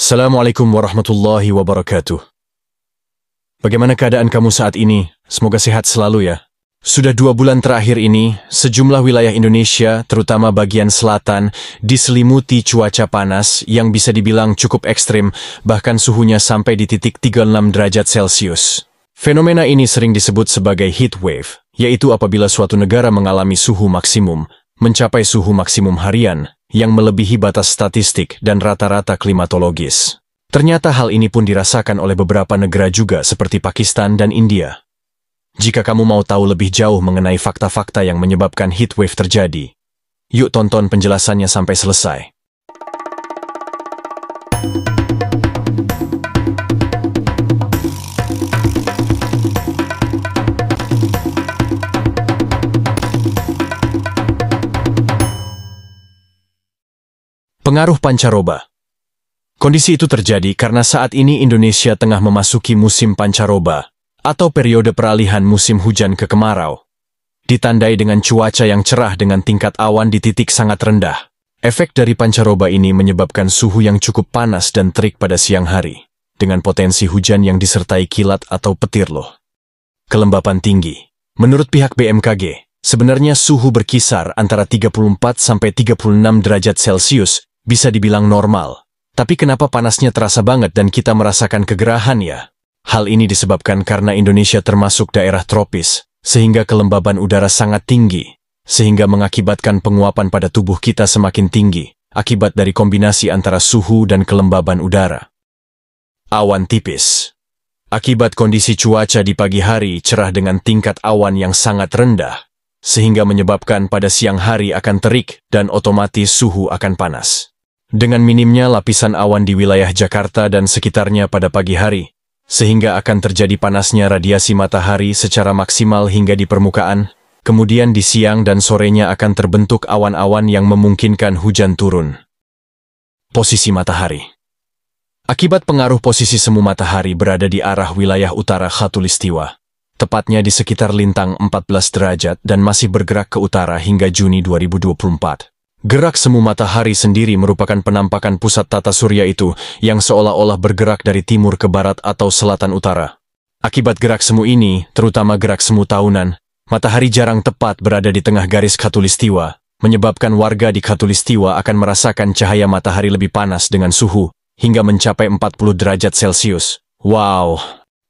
Assalamualaikum warahmatullahi wabarakatuh. Bagaimana keadaan kamu saat ini? Semoga sehat selalu ya. Sudah dua bulan terakhir ini, sejumlah wilayah Indonesia, terutama bagian selatan, diselimuti cuaca panas yang bisa dibilang cukup ekstrim, bahkan suhunya sampai di titik 36 derajat Celcius. Fenomena ini sering disebut sebagai heat wave, yaitu apabila suatu negara mengalami suhu maksimum, mencapai suhu maksimum harian, yang melebihi batas statistik dan rata-rata klimatologis. Ternyata hal ini pun dirasakan oleh beberapa negara juga seperti Pakistan dan India. Jika kamu mau tahu lebih jauh mengenai fakta-fakta yang menyebabkan heat wave terjadi, yuk tonton penjelasannya sampai selesai. Pengaruh pancaroba Kondisi itu terjadi karena saat ini Indonesia tengah memasuki musim pancaroba, atau periode peralihan musim hujan ke kemarau. Ditandai dengan cuaca yang cerah dengan tingkat awan di titik sangat rendah. Efek dari pancaroba ini menyebabkan suhu yang cukup panas dan terik pada siang hari, dengan potensi hujan yang disertai kilat atau petir loh. Kelembapan tinggi. Menurut pihak BMKG, Sebenarnya suhu berkisar antara 34 sampai 36 derajat Celcius bisa dibilang normal. Tapi kenapa panasnya terasa banget dan kita merasakan kegerahan ya? Hal ini disebabkan karena Indonesia termasuk daerah tropis, sehingga kelembaban udara sangat tinggi, sehingga mengakibatkan penguapan pada tubuh kita semakin tinggi, akibat dari kombinasi antara suhu dan kelembaban udara. Awan tipis Akibat kondisi cuaca di pagi hari cerah dengan tingkat awan yang sangat rendah, sehingga menyebabkan pada siang hari akan terik dan otomatis suhu akan panas. Dengan minimnya lapisan awan di wilayah Jakarta dan sekitarnya pada pagi hari, sehingga akan terjadi panasnya radiasi matahari secara maksimal hingga di permukaan, kemudian di siang dan sorenya akan terbentuk awan-awan yang memungkinkan hujan turun. Posisi matahari Akibat pengaruh posisi semu matahari berada di arah wilayah utara Khatulistiwa, tepatnya di sekitar lintang 14 derajat dan masih bergerak ke utara hingga Juni 2024. Gerak semu matahari sendiri merupakan penampakan pusat tata surya itu yang seolah-olah bergerak dari timur ke barat atau selatan utara. Akibat gerak semu ini, terutama gerak semu tahunan, matahari jarang tepat berada di tengah garis katulistiwa, menyebabkan warga di katulistiwa akan merasakan cahaya matahari lebih panas dengan suhu hingga mencapai 40 derajat Celcius. Wow,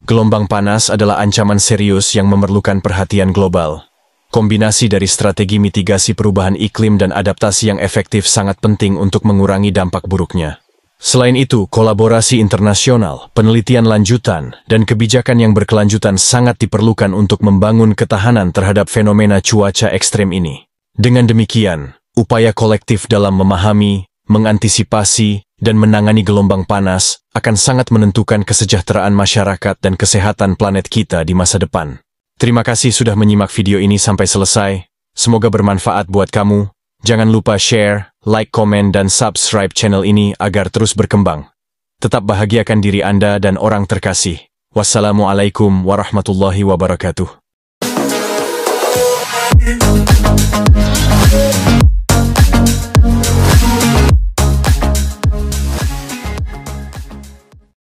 Gelombang panas adalah ancaman serius yang memerlukan perhatian global. Kombinasi dari strategi mitigasi perubahan iklim dan adaptasi yang efektif sangat penting untuk mengurangi dampak buruknya. Selain itu, kolaborasi internasional, penelitian lanjutan, dan kebijakan yang berkelanjutan sangat diperlukan untuk membangun ketahanan terhadap fenomena cuaca ekstrem ini. Dengan demikian, upaya kolektif dalam memahami, mengantisipasi, dan menangani gelombang panas akan sangat menentukan kesejahteraan masyarakat dan kesehatan planet kita di masa depan. Terima kasih sudah menyimak video ini sampai selesai. Semoga bermanfaat buat kamu. Jangan lupa share, like, komen, dan subscribe channel ini agar terus berkembang. Tetap bahagiakan diri Anda dan orang terkasih. Wassalamualaikum warahmatullahi wabarakatuh.